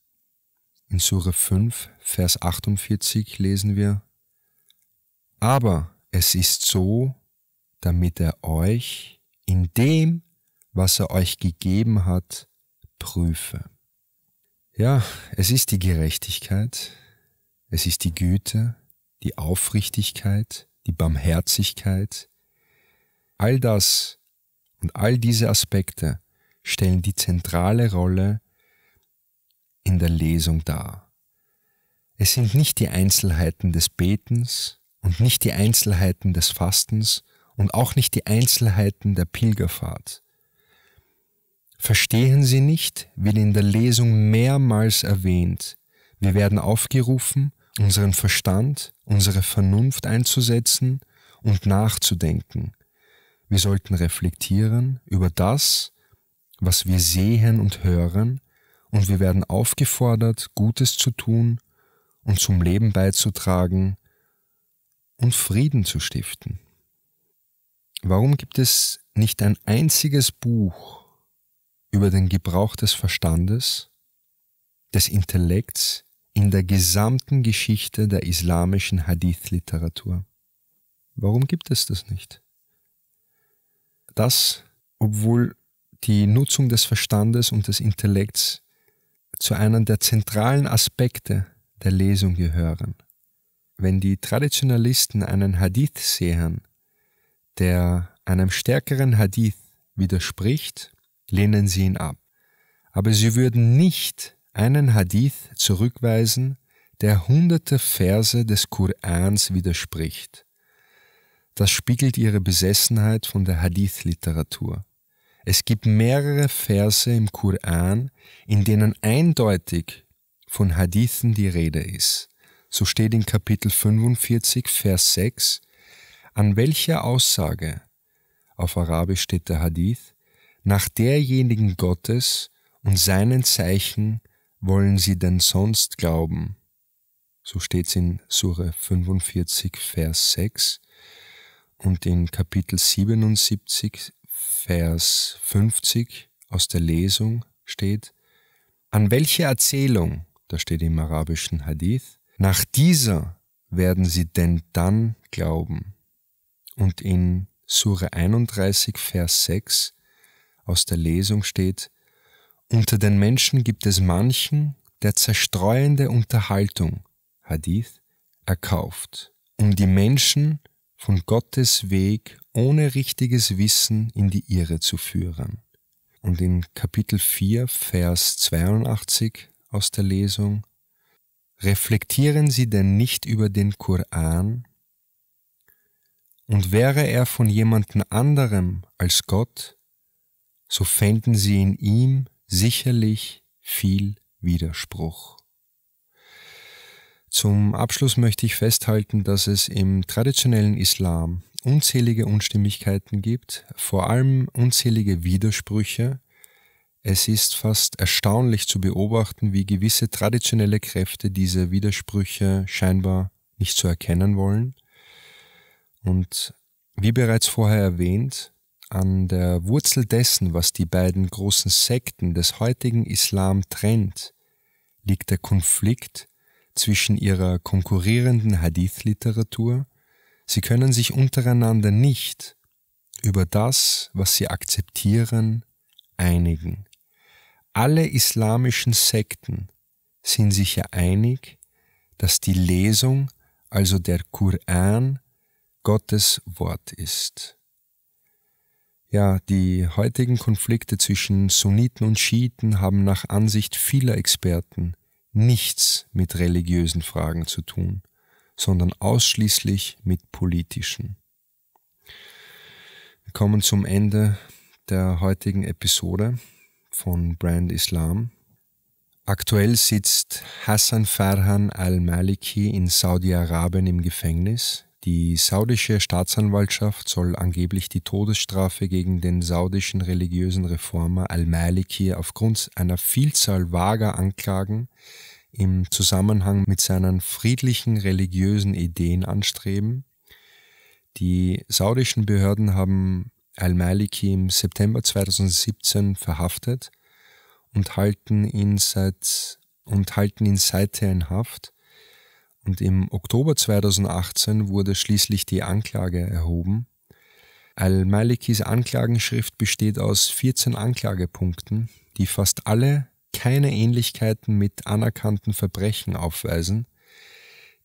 In Sura 5, Vers 48 lesen wir, Aber es ist so, damit er euch in dem, was er euch gegeben hat, prüfe. Ja, es ist die Gerechtigkeit, es ist die Güte, die Aufrichtigkeit, die Barmherzigkeit. All das und all diese Aspekte stellen die zentrale Rolle in der Lesung dar. Es sind nicht die Einzelheiten des Betens und nicht die Einzelheiten des Fastens, und auch nicht die Einzelheiten der Pilgerfahrt. Verstehen Sie nicht, wie in der Lesung mehrmals erwähnt. Wir werden aufgerufen, unseren Verstand, unsere Vernunft einzusetzen und nachzudenken. Wir sollten reflektieren über das, was wir sehen und hören, und wir werden aufgefordert, Gutes zu tun und zum Leben beizutragen und Frieden zu stiften. Warum gibt es nicht ein einziges Buch über den Gebrauch des Verstandes, des Intellekts in der gesamten Geschichte der islamischen Hadith-Literatur? Warum gibt es das nicht? Das, obwohl die Nutzung des Verstandes und des Intellekts zu einem der zentralen Aspekte der Lesung gehören. Wenn die Traditionalisten einen Hadith sehen, der einem stärkeren Hadith widerspricht, lehnen sie ihn ab. Aber sie würden nicht einen Hadith zurückweisen, der hunderte Verse des Korans widerspricht. Das spiegelt ihre Besessenheit von der Hadith-Literatur. Es gibt mehrere Verse im Koran, in denen eindeutig von Hadithen die Rede ist. So steht in Kapitel 45, Vers 6, an welcher Aussage, auf Arabisch steht der Hadith, nach derjenigen Gottes und seinen Zeichen wollen sie denn sonst glauben? So steht's in Sure 45, Vers 6 und in Kapitel 77, Vers 50 aus der Lesung steht, an welche Erzählung, da steht im arabischen Hadith, nach dieser werden sie denn dann glauben? Und in Sure 31, Vers 6 aus der Lesung steht, Unter den Menschen gibt es manchen, der zerstreuende Unterhaltung, Hadith, erkauft, um die Menschen von Gottes Weg ohne richtiges Wissen in die Irre zu führen. Und in Kapitel 4, Vers 82 aus der Lesung, Reflektieren Sie denn nicht über den Koran, und wäre er von jemandem anderem als Gott, so fänden sie in ihm sicherlich viel Widerspruch. Zum Abschluss möchte ich festhalten, dass es im traditionellen Islam unzählige Unstimmigkeiten gibt, vor allem unzählige Widersprüche. Es ist fast erstaunlich zu beobachten, wie gewisse traditionelle Kräfte diese Widersprüche scheinbar nicht zu erkennen wollen und wie bereits vorher erwähnt, an der Wurzel dessen, was die beiden großen Sekten des heutigen Islam trennt, liegt der Konflikt zwischen ihrer konkurrierenden Hadith-Literatur, sie können sich untereinander nicht über das, was sie akzeptieren, einigen. Alle islamischen Sekten sind sich ja einig, dass die Lesung, also der Koran, Gottes Wort ist. Ja, die heutigen Konflikte zwischen Sunniten und Schiiten haben nach Ansicht vieler Experten nichts mit religiösen Fragen zu tun, sondern ausschließlich mit politischen. Wir kommen zum Ende der heutigen Episode von Brand Islam. Aktuell sitzt Hassan Farhan al-Maliki in Saudi-Arabien im Gefängnis. Die saudische Staatsanwaltschaft soll angeblich die Todesstrafe gegen den saudischen religiösen Reformer al-Maliki aufgrund einer Vielzahl vager Anklagen im Zusammenhang mit seinen friedlichen religiösen Ideen anstreben. Die saudischen Behörden haben al-Maliki im September 2017 verhaftet und halten ihn, seit, und halten ihn seither in Haft und im Oktober 2018 wurde schließlich die Anklage erhoben. Al-Malikis Anklagenschrift besteht aus 14 Anklagepunkten, die fast alle keine Ähnlichkeiten mit anerkannten Verbrechen aufweisen.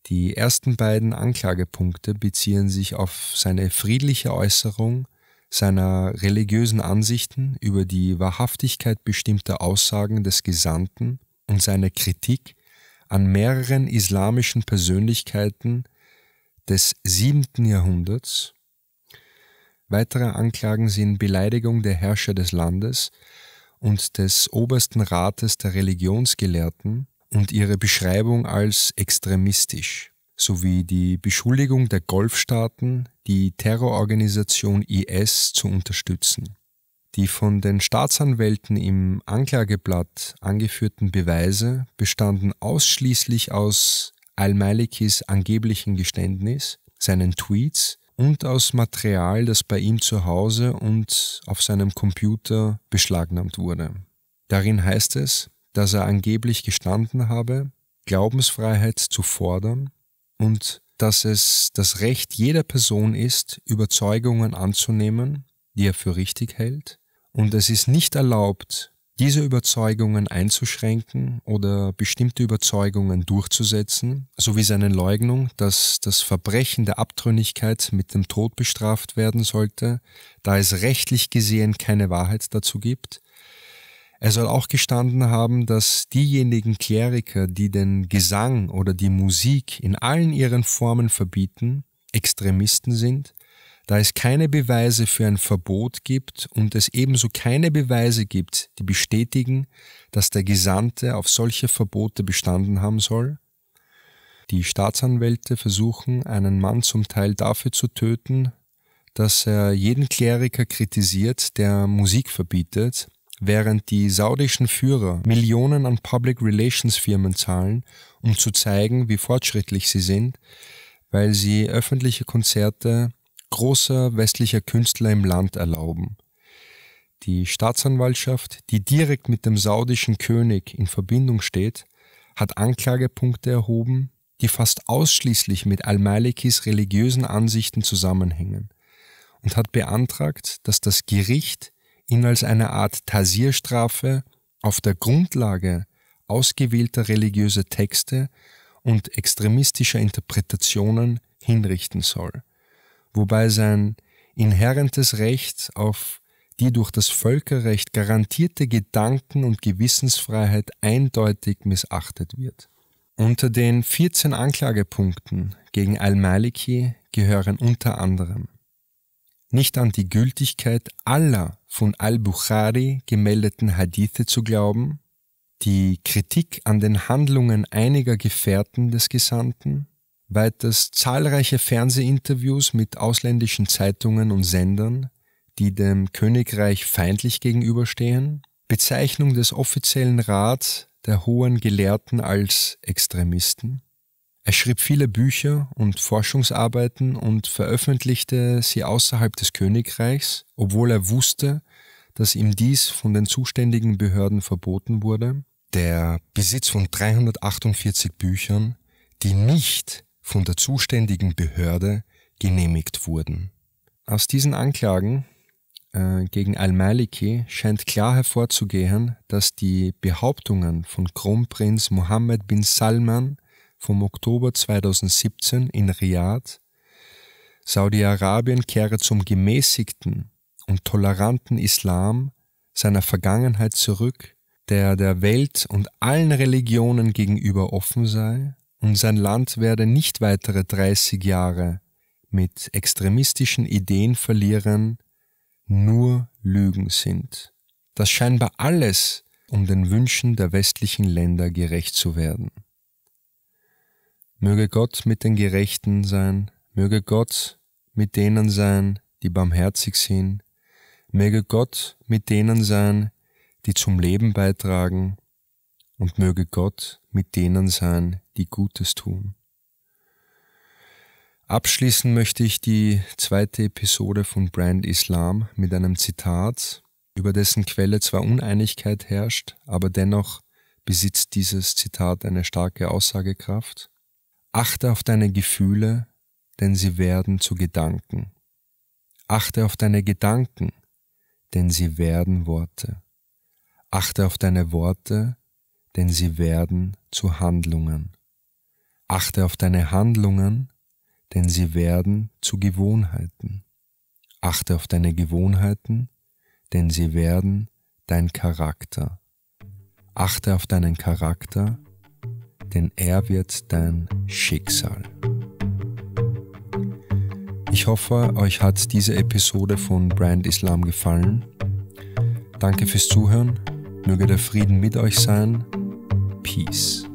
Die ersten beiden Anklagepunkte beziehen sich auf seine friedliche Äußerung seiner religiösen Ansichten über die Wahrhaftigkeit bestimmter Aussagen des Gesandten und seine Kritik an mehreren islamischen Persönlichkeiten des 7. Jahrhunderts. Weitere Anklagen sind Beleidigung der Herrscher des Landes und des obersten Rates der Religionsgelehrten und ihre Beschreibung als extremistisch sowie die Beschuldigung der Golfstaaten, die Terrororganisation IS zu unterstützen. Die von den Staatsanwälten im Anklageblatt angeführten Beweise bestanden ausschließlich aus al-Malikis angeblichen Geständnis, seinen Tweets und aus Material, das bei ihm zu Hause und auf seinem Computer beschlagnahmt wurde. Darin heißt es, dass er angeblich gestanden habe, Glaubensfreiheit zu fordern und dass es das Recht jeder Person ist, Überzeugungen anzunehmen die er für richtig hält, und es ist nicht erlaubt, diese Überzeugungen einzuschränken oder bestimmte Überzeugungen durchzusetzen, sowie seine Leugnung, dass das Verbrechen der Abtrünnigkeit mit dem Tod bestraft werden sollte, da es rechtlich gesehen keine Wahrheit dazu gibt. Er soll auch gestanden haben, dass diejenigen Kleriker, die den Gesang oder die Musik in allen ihren Formen verbieten, Extremisten sind da es keine Beweise für ein Verbot gibt und es ebenso keine Beweise gibt, die bestätigen, dass der Gesandte auf solche Verbote bestanden haben soll? Die Staatsanwälte versuchen, einen Mann zum Teil dafür zu töten, dass er jeden Kleriker kritisiert, der Musik verbietet, während die saudischen Führer Millionen an Public Relations Firmen zahlen, um zu zeigen, wie fortschrittlich sie sind, weil sie öffentliche Konzerte großer westlicher Künstler im Land erlauben. Die Staatsanwaltschaft, die direkt mit dem saudischen König in Verbindung steht, hat Anklagepunkte erhoben, die fast ausschließlich mit Al-Malikis religiösen Ansichten zusammenhängen und hat beantragt, dass das Gericht ihn als eine Art Tasierstrafe auf der Grundlage ausgewählter religiöser Texte und extremistischer Interpretationen hinrichten soll wobei sein inhärentes Recht auf die durch das Völkerrecht garantierte Gedanken- und Gewissensfreiheit eindeutig missachtet wird. Unter den 14 Anklagepunkten gegen al-Maliki gehören unter anderem nicht an die Gültigkeit aller von al-Bukhari gemeldeten Hadithe zu glauben, die Kritik an den Handlungen einiger Gefährten des Gesandten, weiters zahlreiche Fernsehinterviews mit ausländischen Zeitungen und Sendern, die dem Königreich feindlich gegenüberstehen, Bezeichnung des offiziellen Rats der hohen Gelehrten als Extremisten. Er schrieb viele Bücher und Forschungsarbeiten und veröffentlichte sie außerhalb des Königreichs, obwohl er wusste, dass ihm dies von den zuständigen Behörden verboten wurde. Der Besitz von 348 Büchern, die nicht von der zuständigen Behörde genehmigt wurden. Aus diesen Anklagen äh, gegen al-Maliki scheint klar hervorzugehen, dass die Behauptungen von Kronprinz Mohammed bin Salman vom Oktober 2017 in Riyadh, Saudi-Arabien kehre zum gemäßigten und toleranten Islam seiner Vergangenheit zurück, der der Welt und allen Religionen gegenüber offen sei und sein Land werde nicht weitere 30 Jahre mit extremistischen Ideen verlieren, nur Lügen sind. Das scheinbar alles, um den Wünschen der westlichen Länder gerecht zu werden. Möge Gott mit den Gerechten sein, möge Gott mit denen sein, die barmherzig sind, möge Gott mit denen sein, die zum Leben beitragen, und möge Gott mit denen sein, die Gutes tun. Abschließen möchte ich die zweite Episode von Brand Islam mit einem Zitat, über dessen Quelle zwar Uneinigkeit herrscht, aber dennoch besitzt dieses Zitat eine starke Aussagekraft. Achte auf deine Gefühle, denn sie werden zu Gedanken. Achte auf deine Gedanken, denn sie werden Worte. Achte auf deine Worte, denn sie werden zu Handlungen. Achte auf deine Handlungen, denn sie werden zu Gewohnheiten. Achte auf deine Gewohnheiten, denn sie werden dein Charakter. Achte auf deinen Charakter, denn er wird dein Schicksal. Ich hoffe, euch hat diese Episode von Brand Islam gefallen. Danke fürs Zuhören. Möge der Frieden mit euch sein peace.